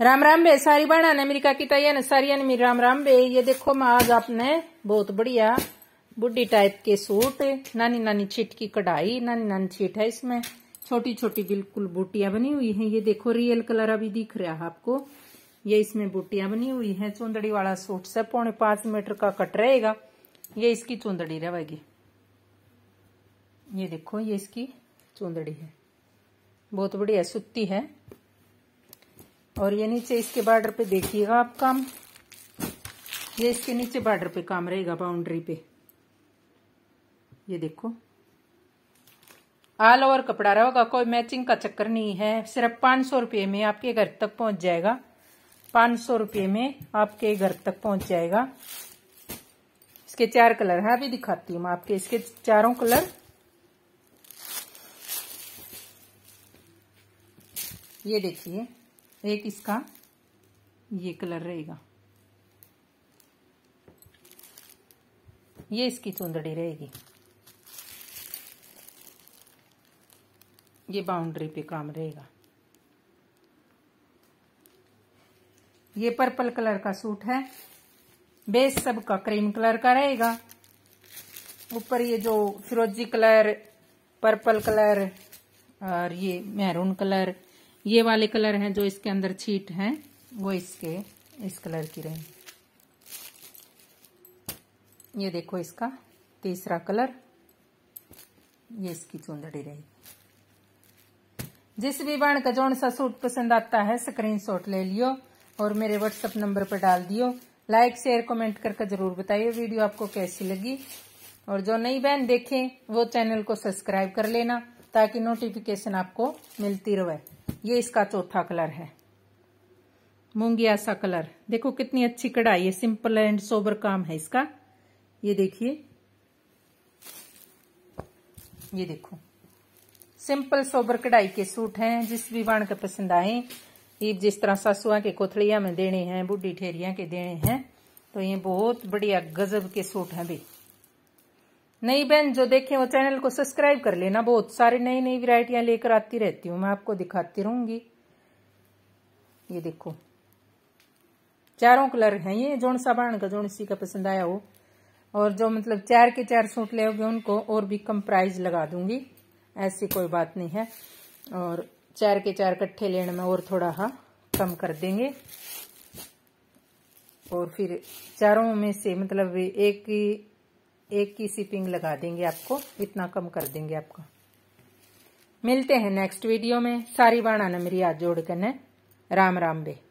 राम राम बे सारी बहना ने अमेरिका की तैयार ने सारी ने मेरी राम राम बे ये देखो मैं आज आपने बहुत बढ़िया बुढ़ी टाइप के सूट नानी नानी छीट की कढ़ाई नानी नानी छीट है इसमें छोटी छोटी बिल्कुल बूटियां बनी हुई हैं ये देखो रियल कलर अभी दिख रहा है आपको ये इसमें बूटियां बनी हुई है चुंदड़ी वाला सूट से पौने पांच मीटर का कट रहेगा ये इसकी चुंदड़ी रहेगी ये देखो ये इसकी चुंदड़ी है बहुत बढ़िया सुती है और ये नीचे इसके बॉर्डर पे देखिएगा आप काम ये इसके नीचे बॉर्डर पे काम रहेगा बाउंड्री पे ये देखो ऑल ओवर कपड़ा रहेगा कोई मैचिंग का चक्कर नहीं है सिर्फ पांच सौ रुपये में आपके घर तक पहुंच जाएगा पांच सौ रुपये में आपके घर तक पहुंच जाएगा इसके चार कलर है अभी दिखाती हूँ मैं आपके इसके चारों कलर ये देखिए एक इसका ये कलर रहेगा ये इसकी चुंदड़ी रहेगी ये बाउंड्री पे काम रहेगा ये पर्पल कलर का सूट है बेस सबका क्रीम कलर का रहेगा ऊपर ये जो फिरोजी कलर पर्पल कलर और ये मैरून कलर ये वाले कलर हैं जो इसके अंदर छीट हैं वो इसके इस कलर की रहे ये देखो इसका तीसरा कलर ये इसकी चुंदड़ी रहेगी जिस भी बण का जोड़ सा सूट पसंद आता है स्क्रीनशॉट ले लियो और मेरे व्हाट्सएप नंबर पर डाल दियो लाइक शेयर कमेंट करके जरूर बताइए वीडियो आपको कैसी लगी और जो नई बहन देखें वो चैनल को सब्सक्राइब कर लेना ताकि नोटिफिकेशन आपको मिलती रहे ये इसका चौथा कलर है मूंगिया सा कलर देखो कितनी अच्छी कढ़ाई है सिंपल एंड सोबर काम है इसका ये देखिए ये देखो सिंपल सोबर कढ़ाई के सूट हैं जिस भी बाण के पसंद आए ये जिस तरह सासुआ के कोथड़िया में देने हैं बुढ़ी ठेरिया के देने हैं तो ये बहुत बढ़िया गजब के सूट हैं भाई नई बहन जो देखे वो चैनल को सब्सक्राइब कर लेना बहुत सारी नई नई वेरायटियां लेकर आती रहती हूँ मैं आपको दिखाती रहूंगी ये देखो चारों कलर है ये जोन सा बाण का जोन सी का पसंद आया हो और जो मतलब चार के चार सूट ले उनको और भी कम प्राइस लगा दूंगी ऐसी कोई बात नहीं है और चार के चार कट्ठे लेने में और थोड़ा हा कम कर देंगे और फिर चारों में से मतलब एक एक की सिपिंग लगा देंगे आपको इतना कम कर देंगे आपका मिलते हैं नेक्स्ट वीडियो में सारी बाणा ने मेरी याद जोड़ करने राम राम बे